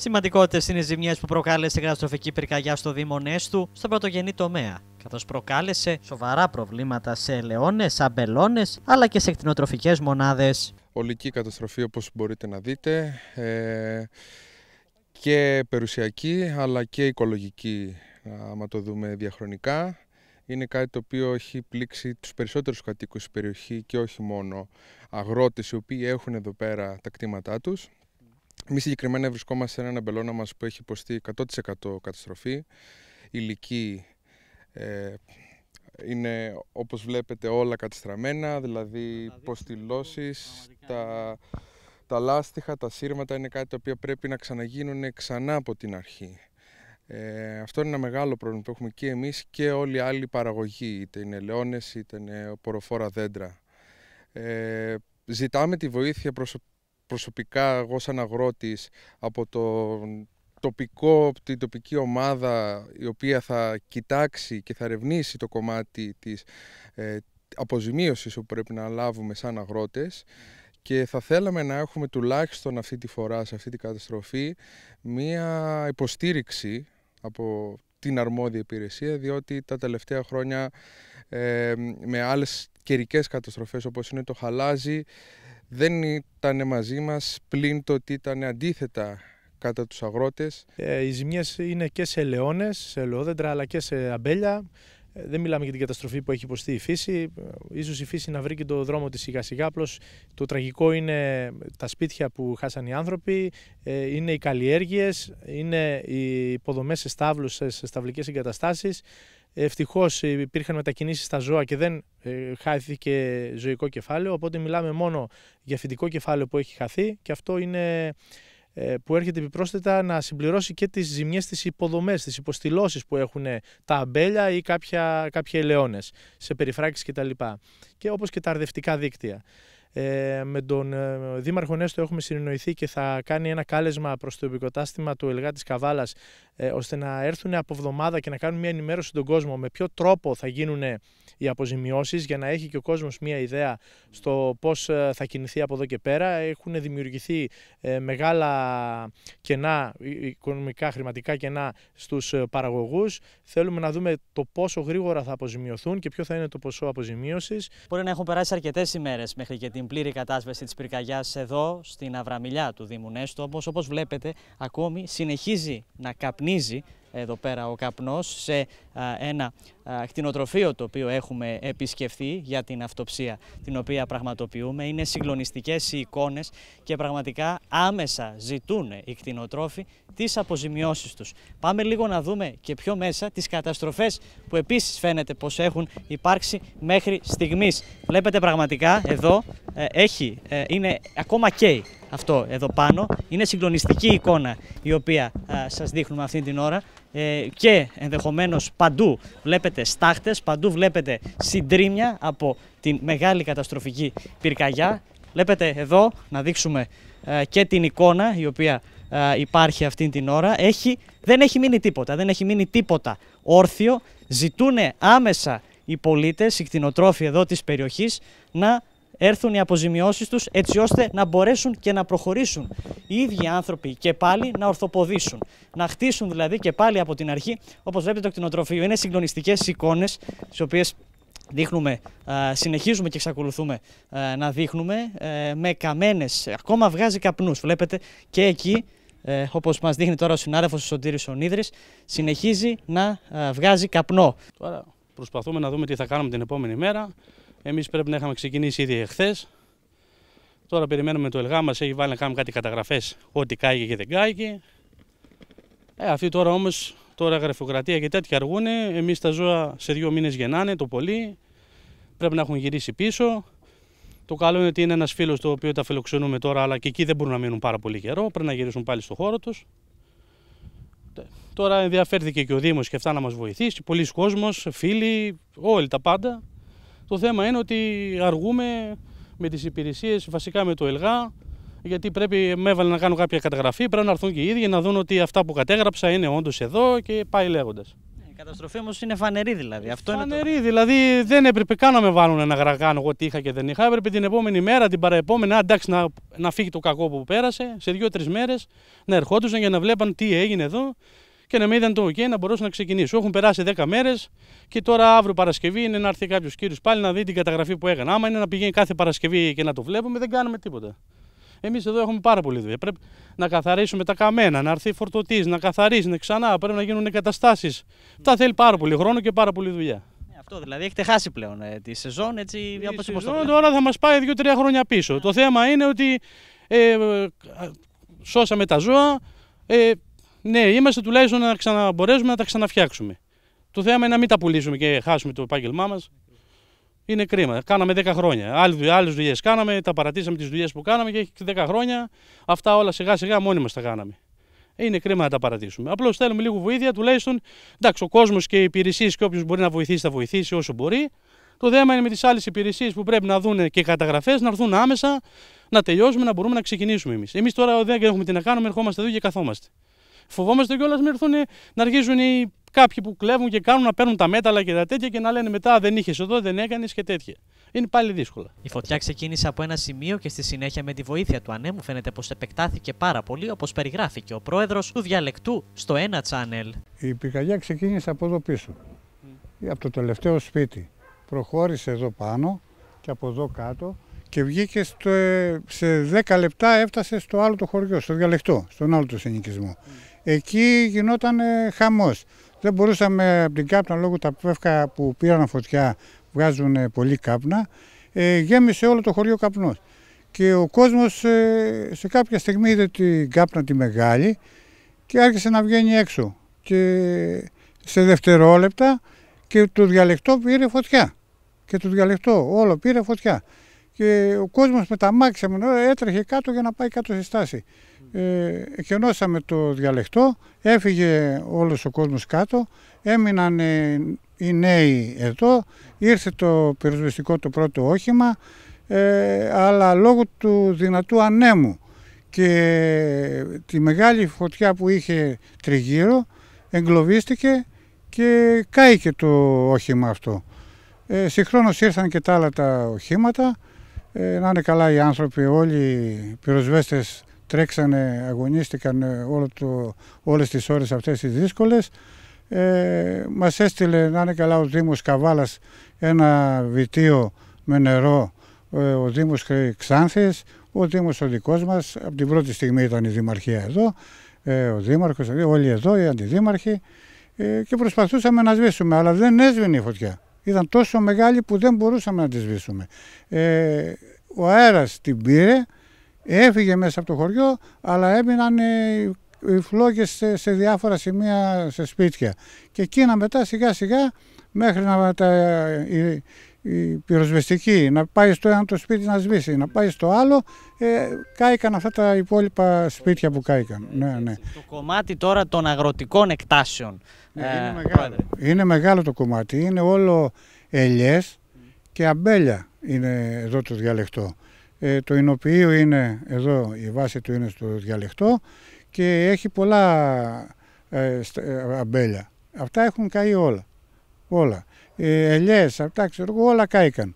Σημαντικότερε είναι οι ζημιές που προκάλεσε η καταστροφική πυρκαγιά στο Δήμο Νέστου στον πρωτογενή τομέα, καθώς προκάλεσε σοβαρά προβλήματα σε ελαιώνες, αμπελώνες αλλά και σε κτηνοτροφικές μονάδες. Ολική καταστροφή όπως μπορείτε να δείτε. Ε, και περιουσιακή αλλά και οικολογική, άμα το δούμε διαχρονικά. Είναι κάτι το οποίο έχει πλήξει τους περισσότερους κατοίκους της περιοχή και όχι μόνο αγρότες οι οποίοι έχουν εδώ πέρα τα κτήματά τους. Εμεί συγκεκριμένα βρισκόμαστε σε έναν αμπελώνα μας που έχει υποστεί 100% καταστροφή. Ηλική ε, είναι όπως βλέπετε όλα κατεστραμμένα, δηλαδή υποστηλώσει, τα, τα λάστιχα, τα σύρματα είναι κάτι τα οποία πρέπει να ξαναγίνουν ξανά από την αρχή. Ε, αυτό είναι ένα μεγάλο πρόβλημα που έχουμε και εμείς και όλη η άλλη παραγωγή. είτε είναι ελαιώνες, είτε είναι ποροφόρα δέντρα. Ε, ζητάμε τη βοήθεια προσωπικά προσωπικά εγώ σαν αγρότης από το τοπικό, την τοπική ομάδα η οποία θα κοιτάξει και θα ερευνήσει το κομμάτι της ε, αποζημίωσης που πρέπει να λάβουμε σαν αγρότες και θα θέλαμε να έχουμε τουλάχιστον αυτή τη φορά, σε αυτή την καταστροφή, μία υποστήριξη από την αρμόδια υπηρεσία, διότι τα τελευταία χρόνια ε, με άλλες καιρικές καταστροφές όπως είναι το χαλάζι δεν ήταν μαζί μας πλην το ότι ήταν αντίθετα κατά τους αγρότες. Ε, οι ζημιές είναι και σε ελαιόνες, σε ελαιόδεντρα αλλά και σε αμπέλια. Ε, δεν μιλάμε για την καταστροφή που έχει υποστεί η φύση. Ε, ίσως η φύση να βρει και το δρόμο της σιγά σιγά. Απλώς το τραγικό είναι τα σπίτια που χάσαν οι άνθρωποι, ε, είναι οι καλλιέργειες, είναι οι υποδομές σε στάβλους, σε σταυλικές εγκαταστάσεις. Ευτυχώς υπήρχαν μετακινήσεις στα ζώα και δεν ε, χάθηκε ζωικό κεφάλαιο. Οπότε μιλάμε μόνο για φυτικό κεφάλαιο που έχει χαθεί και αυτό είναι ε, που έρχεται επιπρόσθετα να συμπληρώσει και τις ζημιές, στις υποδομές, τις υποστηλώσεις που έχουν τα αμπέλια ή κάποια, κάποιοι ελαιώνες σε περιφράξει κτλ. Και, και όπως και τα αρδευτικά δίκτυα. Ε, με τον ε, Δήμαρχο Νέστο έχουμε συνεννοηθεί και θα κάνει ένα κάλεσμα προς το επικοτάστημα του Ελγά της Καβάλας ε, ώστε να έρθουν από εβδομάδα και να κάνουν μια ενημέρωση στον κόσμο με ποιο τρόπο θα γίνουν οι αποζημιώσεις για να έχει και ο κόσμος μια ιδέα στο πώς ε, θα κινηθεί από εδώ και πέρα. Έχουν δημιουργηθεί ε, μεγάλα κενά, ε, οικονομικά, χρηματικά κενά στους παραγωγούς. Θέλουμε να δούμε το πόσο γρήγορα θα αποζημιωθούν και ποιο θα είναι το ποσό αποζημίωσης. Μπορεί να έχουν περάσει αρκετές ημέρες μέχρι και την πλήρη κατάσβεση της πυρκαγιάς εδώ στην Αβραμιλιά του Δήμου Νέστο. Όπως, όπως βλέπετε ακόμη συνεχίζει να καπνίζει εδώ πέρα ο καπνός σε ένα κτηνοτροφείο το οποίο έχουμε επισκεφθεί για την αυτοψία την οποία πραγματοποιούμε. Είναι συγκλονιστικές οι εικόνες και πραγματικά άμεσα ζητούν οι κτηνοτρόφοι τις αποζημιώσεις τους. Πάμε λίγο να δούμε και πιο μέσα τις καταστροφές που επίσης φαίνεται πως έχουν υπάρξει μέχρι στιγμής. Βλέπετε πραγματικά εδώ ε, έχει, ε, είναι ακόμα και αυτό εδώ πάνω. Είναι συγκλονιστική εικόνα η οποία ε, σας δείχνουμε αυτή την ώρα και ενδεχομένως παντού βλέπετε στάχτες, παντού βλέπετε συντρίμια από την μεγάλη καταστροφική πυρκαγιά. Βλέπετε εδώ να δείξουμε και την εικόνα η οποία υπάρχει αυτή την ώρα. Έχει, δεν έχει μείνει τίποτα, δεν έχει μείνει τίποτα όρθιο. Ζητούν άμεσα οι πολίτες, οι κτηνοτρόφοι εδώ της περιοχής να έρθουν οι αποζημιώσεις τους έτσι ώστε να μπορέσουν και να προχωρήσουν οι ίδιοι άνθρωποι και πάλι να ορθοποδήσουν. Να χτίσουν δηλαδή και πάλι από την αρχή όπως βλέπετε το κτηνοτροφείο. Είναι συγκλονιστικές εικόνες τις οποίες δείχνουμε, συνεχίζουμε και εξακολουθούμε να δείχνουμε ε, με καμένες, ακόμα βγάζει καπνούς. Βλέπετε και εκεί ε, όπως μας δείχνει τώρα ο συνάδελφος ο Σωτήρης Ονίδρης, συνεχίζει να βγάζει καπνό. Τώρα προσπαθούμε να δούμε τι θα κάνουμε την επόμενη μέρα. Εμείς πρέπει να είχαμε ξεκινήσει ήδη εχθές. Τώρα περιμένουμε το ΕΛΓΑ μας έχει βάλει να κάνουμε κάτι καταγραφές, ό,τι κάηκε και δεν κάηκε. Ε, αυτή τώρα όμως τώρα γραφειοκρατία και τέτοια αργούν, εμείς τα ζώα σε δύο μήνες γεννάνε το πολύ, πρέπει να έχουν γυρίσει πίσω. Το καλό είναι ότι είναι ένας φίλος το οποίο τα φιλοξενούμε τώρα, αλλά και εκεί δεν μπορούν να μείνουν πάρα πολύ καιρό. Πρέπει να γυρίσουν πάλι στο χώρο τους. Τώρα ενδιαφέρθηκε και ο Δήμος και αυτά να μας βοηθήσει, πολλοί κόσμος, φίλοι, όλοι τα πάντα. Το θέμα είναι ότι αργούμε με τις υπηρεσίες, βασικά με το ΕΛΓΑ, γιατί πρέπει, με έβαλε να κάνω κάποια καταγραφή, πρέπει να έρθουν και οι ίδιοι να δουν ότι αυτά που κατέγραψα είναι όντως εδώ και πάει λέγοντας. Ναι, η καταστροφή όμως είναι φανερή δηλαδή. Αυτό φανερή, είναι το... δηλαδή δεν έπρεπε καν να με βάλουν ένα γραγκάνο, εγώ τι είχα και δεν είχα. Έπρεπε την επόμενη μέρα, την παραεπόμενη, εντάξει, να, να φύγει το κακό που πέρασε, σε δύο-τρει μέρες να ερχόντουσαν για να βλέπαν τι έγινε εδώ και να με είδαν το OK να μπορέσω να ξεκινήσω. Έχουν περάσει 10 μέρες και τώρα αύριο Παρασκευή είναι να έρθει κάποιος κύριος πάλι να δει την καταγραφή που έκανα. Άμα είναι να πηγαίνει κάθε Παρασκευή και να το βλέπουμε, δεν κάνουμε τίποτα. Εμείς εδώ έχουμε πάρα πολύ δουλειά. Πρέπει να καθαρίσουμε τα καμένα, να έρθει φορτωτής, να καθαρίσουν ξανά. Πρέπει να γίνουν εγκαταστάσεις. Τα θέλει πάρα πολύ χρόνο και πάρα πολύ δουλειά. Ναι, αυτό δηλαδή έχετε χάσει πλέον ε, τη σεζόν. Έτσι, η σεζόν τώρα θα μας πάει 2-3 χρόνια πίσω. Ναι. Το θέμα είναι ότι ε, σώσαμε τα ζώα. Ε, ναι, είμαστε τουλάχιστον να ξαναμπορέσουμε να τα ξαναφτιάξουμε. Το θέμα είναι να μην τα πουλήσουμε και χάσουμε το επάγγελμά μας. Είναι κρίμα. Κάναμε 10 χρόνια. Άλλες δουλειές κάναμε, τα παρατήσαμε τις δουλειές που κάναμε και έχει 10 χρόνια αυτά όλα σιγά σιγά μόνοι μας τα κάναμε. Είναι κρίμα να τα παρατήσουμε. Απλώς θέλουμε λίγο βοήθεια, τουλάχιστον εντάξει, ο κόσμος και οι υπηρεσίες και όποιος μπορεί να βοηθήσει, θα βοηθήσει όσο μπορεί. Το θέμα είναι με τις άλλες υπηρεσίες που πρέπει να δουν και καταγραφές να έρθουν άμεσα να τελειώσουμε, να μπορούμε να ξεκινήσουμε εμείς. Εμείς τώρα δεν έχουμε τι να κάνουμε, ερχόμαστε εδώ και καθόμαστε. Φοβόμαστε κιόλας να έρθουν να αρχίζουν οι κάποιοι που κλέβουν και κάνουν να παίρνουν τα μέταλλα και τα τέτοια και να λένε μετά δεν είχες εδώ, δεν έκανες και τέτοια. Είναι πάλι δύσκολα. Η φωτιά ξεκίνησε από ένα σημείο και στη συνέχεια με τη βοήθεια του ανέμου φαίνεται πως επεκτάθηκε πάρα πολύ όπως περιγράφηκε ο πρόεδρος του διαλεκτού στο ένα τσάνελ. Η πυρκαγιά ξεκίνησε από εδώ πίσω, από το τελευταίο σπίτι. Προχώρησε εδώ πάνω και από εδώ κάτω και βγήκε στο, ε, σε 10 λεπτά έφτασε στο άλλο το χωριό, στο διαλεκτό, στον άλλο το συνοικισμό. Mm. Εκεί γινόταν ε, χαμός. Δεν μπορούσαμε από την κάπνα λόγω τα πέφκα που πήραν φωτιά βγάζουν ε, πολύ κάπνα. Ε, γέμισε όλο το χωριό καπνός. Και ο κόσμος σε κάποια στιγμή είδε την κάπνα τη μεγάλη και άρχισε να βγαίνει έξω. Και σε δευτερόλεπτα και το διαλεκτό πήρε φωτιά. Και το διαλεκτό όλο πήρε φωτιά και ο κόσμος με τα μάξια έτρεχε κάτω για να πάει κάτω στη στάση. Ε, εκενώσαμε το διαλεκτό, έφυγε όλος ο κόσμος κάτω, έμειναν ε, οι νέοι εδώ, ήρθε το πυροσβεστικό το πρώτο όχημα, ε, αλλά λόγω του δυνατού ανέμου και τη μεγάλη φωτιά που είχε τριγύρω εγκλωβίστηκε και κάηκε το όχημα αυτό. Ε, συγχρόνως ήρθαν και τα άλλα τα οχήματα, ε, να είναι καλά οι άνθρωποι, όλοι οι πυροσβέστες τρέξανε, αγωνίστηκαν ε, όλο το, όλες τις ώρες αυτές τις δύσκολες. Ε, μας έστειλε να είναι καλά ο Δήμος Καβάλας ένα βιτίο με νερό, ε, ο Δήμος Ξάνθης, ο Δήμος ο δικός μας, από την πρώτη στιγμή ήταν η Δημαρχία εδώ, ε, ο Δήμαρχος, όλοι εδώ, οι αντιδήμαρχοι ε, και προσπαθούσαμε να σβήσουμε, αλλά δεν έσβηνε η φωτιά ήταν τόσο μεγάλη που δεν μπορούσαμε να τη σβήσουμε. Ε, ο αέρας την πήρε, έφυγε μέσα από το χωριό, αλλά έμειναν ε, οι φλόγες σε, διάφορα σημεία σε σπίτια. Και εκείνα μετά σιγά σιγά μέχρι να τα, ε, η, πυροσβεστική να πάει στο ένα το σπίτι να σβήσει, να πάει στο άλλο, ε, κάηκαν αυτά τα υπόλοιπα σπίτια που κάηκαν. Ε, ναι, ναι. Το κομμάτι τώρα των αγροτικών εκτάσεων ναι, είναι, ε, μεγάλο. είναι μεγάλο το κομμάτι. Είναι όλο ελιές και αμπέλια είναι εδώ το διαλεκτό. Ε, το εινοποιείο είναι εδώ, η βάση του είναι στο διαλεκτό και έχει πολλά ε, αμπέλια. Αυτά έχουν καεί όλα. Όλα. Ε, ελιές, αυτά ξέρω όλα κάηκαν.